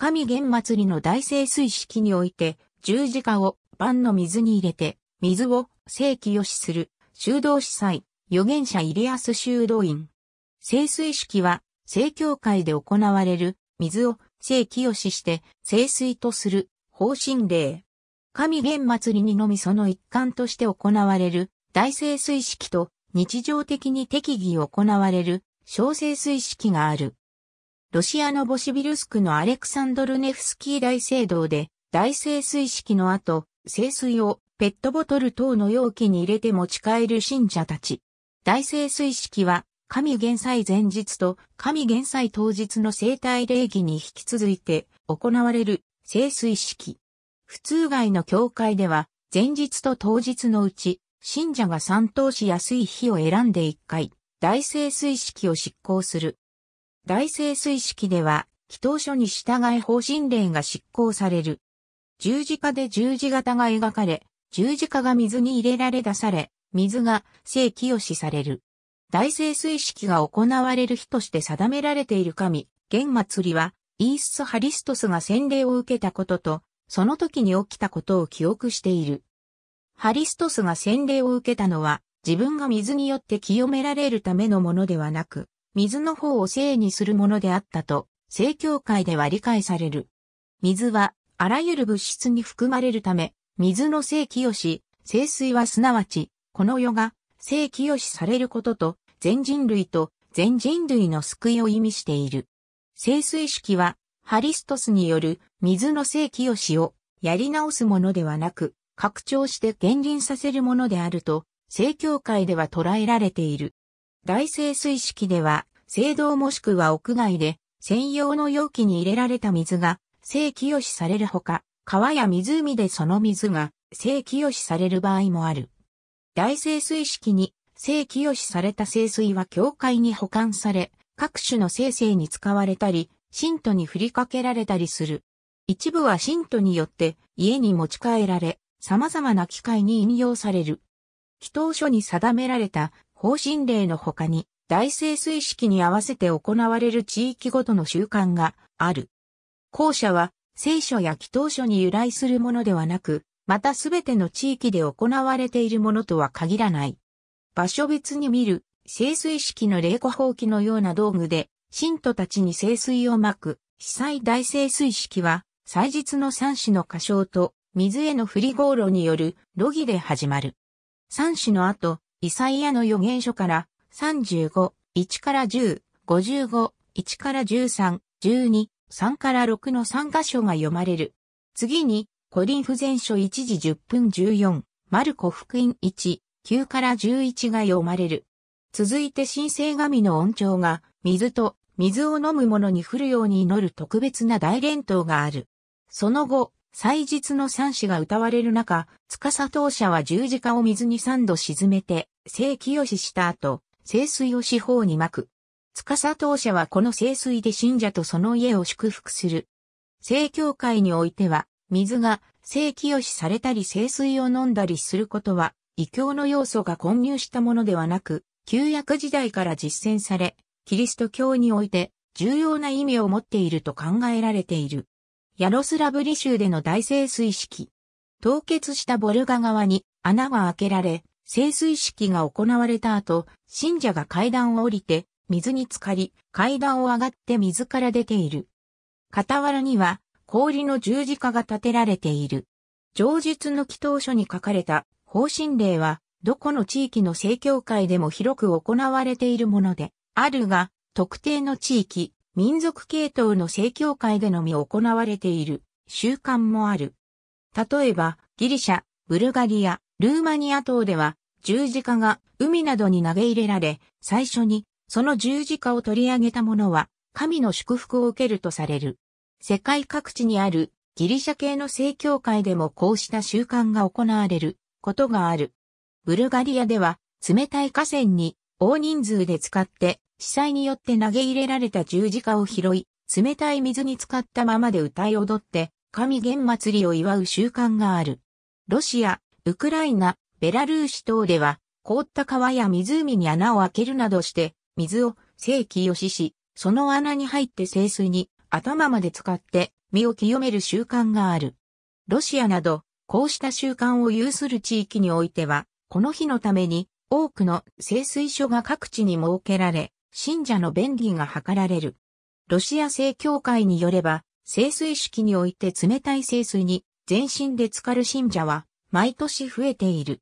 神玄祭りの大聖水式において、十字架を盤の水に入れて、水を正規よしする、修道司祭、預言者イリアス修道院。聖水式は、聖教会で行われる、水を正規よしして、聖水とする、方針令。神玄祭りにのみその一環として行われる、大聖水式と、日常的に適宜行われる、小聖水式がある。ロシアのボシビルスクのアレクサンドルネフスキー大聖堂で、大聖水式の後、聖水をペットボトル等の容器に入れて持ち帰る信者たち。大聖水式は、神元祭前日と神元祭当日の生体礼儀に引き続いて行われる聖水式。普通外の教会では、前日と当日のうち、信者が参等しやすい日を選んで一回、大聖水式を執行する。大聖水式では、祈祷書に従い方針令が執行される。十字架で十字型が描かれ、十字架が水に入れられ出され、水が聖をしされる。大聖水式が行われる日として定められている神、玄祭りは、イース・ハリストスが洗礼を受けたことと、その時に起きたことを記憶している。ハリストスが洗礼を受けたのは、自分が水によって清められるためのものではなく、水の方を生にするものであったと、聖教会では理解される。水は、あらゆる物質に含まれるため、水の生清し、聖水はすなわち、この世が、生清しされることと、全人類と、全人類の救いを意味している。聖水式は、ハリストスによる水の生清しを、やり直すものではなく、拡張して減臨させるものであると、聖教会では捉えられている。大清水式では、聖堂もしくは屋外で、専用の容器に入れられた水が、正清しされるほか、川や湖でその水が、正清しされる場合もある。大清水式に、正清しされた清水は教会に保管され、各種の生成に使われたり、信徒に振りかけられたりする。一部は信徒によって家に持ち帰られ、様々な機会に引用される。祈祷書に定められた方針令の他に、大聖水式に合わせて行われる地域ごとの習慣がある。校舎は、聖書や祈祷書に由来するものではなく、またすべての地域で行われているものとは限らない。場所別に見る、聖水式の霊庫放棄のような道具で、信徒たちに聖水をまく、司祭大聖水式は、祭日の三種の歌唱と、水への振り号炉による、ロ儀で始まる。三種の後、イサイヤの予言書から35、1から10、55、1から13、12、3から6の3箇所が読まれる。次に、コリンフ全書1時10分14、マルコ福音1、9から11が読まれる。続いて神聖神の恩寵が、水と水を飲む者に降るように祈る特別な大連投がある。その後、祭日の三詞が歌われる中、司当社は十字架を水に三度沈めて、清清した後、清水を四方に巻く。司当社はこの清水で信者とその家を祝福する。聖教会においては、水が清清されたり清水を飲んだりすることは、異教の要素が混入したものではなく、旧約時代から実践され、キリスト教において重要な意味を持っていると考えられている。ヤロスラブリ州での大聖水式。凍結したボルガ川に穴が開けられ、聖水式が行われた後、信者が階段を降りて、水に浸かり、階段を上がって水から出ている。傍らには、氷の十字架が建てられている。上述の祈祷書に書かれた方針令は、どこの地域の正教会でも広く行われているもので、あるが、特定の地域、民族系統の正教会でのみ行われている習慣もある。例えば、ギリシャ、ブルガリア、ルーマニア等では、十字架が海などに投げ入れられ、最初にその十字架を取り上げた者は神の祝福を受けるとされる。世界各地にあるギリシャ系の正教会でもこうした習慣が行われることがある。ブルガリアでは冷たい河川に大人数で使って司祭によって投げ入れられた十字架を拾い、冷たい水に浸かったままで歌い踊って神元祭りを祝う習慣がある。ロシア、ウクライナ、ベラルーシ等では、凍った川や湖に穴を開けるなどして、水を正規よしし、その穴に入って清水に頭まで使って身を清める習慣がある。ロシアなど、こうした習慣を有する地域においては、この日のために多くの清水所が各地に設けられ、信者の便宜が図られる。ロシア正教会によれば、清水式において冷たい清水に全身で浸かる信者は毎年増えている。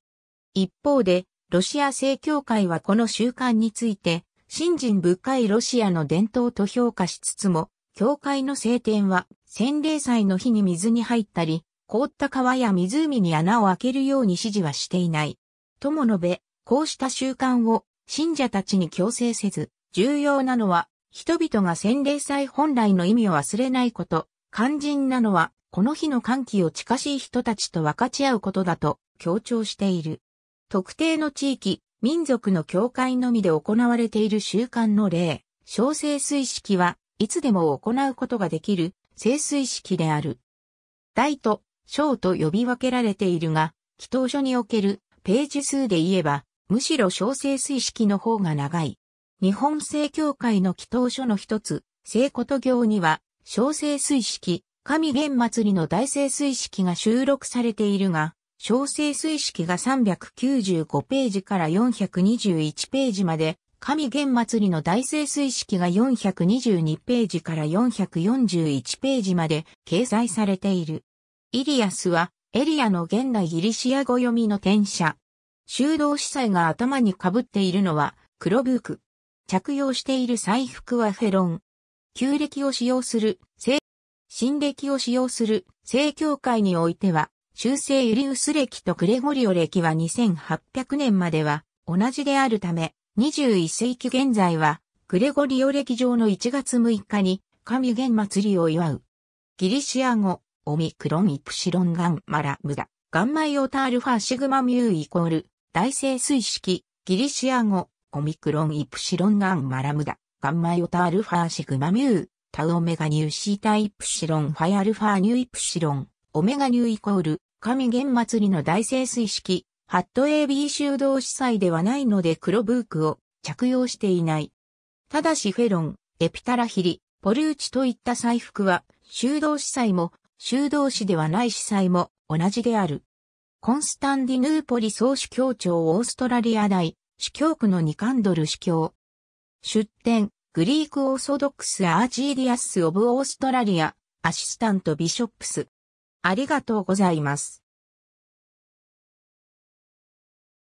一方で、ロシア正教会はこの習慣について、信心深いロシアの伝統と評価しつつも、教会の聖典は、洗礼祭の日に水に入ったり、凍った川や湖に穴を開けるように指示はしていない。とも述べ、こうした習慣を信者たちに強制せず、重要なのは、人々が洗礼祭本来の意味を忘れないこと、肝心なのは、この日の歓喜を近しい人たちと分かち合うことだと強調している。特定の地域、民族の境界のみで行われている習慣の例、小聖水式はいつでも行うことができる聖水式である。大と小と呼び分けられているが、祈祷書におけるページ数で言えば、むしろ小聖水式の方が長い。日本聖教会の祈祷書の一つ、聖こと行には、小聖水式、神玄祭りの大聖水式が収録されているが、小生水式が395ページから421ページまで、神玄祭りの大聖水式が422ページから441ページまで掲載されている。イリアスは、エリアの現代ギリシア語読みの転写。修道司祭が頭に被っているのは、黒ブーク。着用している祭服はフェロン。旧暦を使用する、新暦を使用する、聖教会においては、修正ユリウス歴とグレゴリオ歴は2800年までは同じであるため、21世紀現在は、グレゴリオ歴上の1月6日に、神元祭りを祝う。ギリシア語、オミクロンイプシロンガンマラムダ、ガンマイオタアルファシグマミューイコール、大聖水式、ギリシア語、オミクロンイプシロンガンマラムダ、ガンマイオタアルファシグマミュー、タウオメガニューシータイプシロンファイアルファニューイプシロン、オメガニューイコール、神玄祭りの大聖水式、ハット AB 修道司祭ではないので黒ブークを着用していない。ただしフェロン、エピタラヒリ、ポルーチといった祭服は、修道司祭も、修道士ではない司祭も同じである。コンスタンディヌーポリ総主教庁オーストラリア大、主教区のニカンドル主教。出典、グリークオーソドックスアーチーディアス・オブ・オーストラリア、アシスタント・ビショップス。ありがとうございます。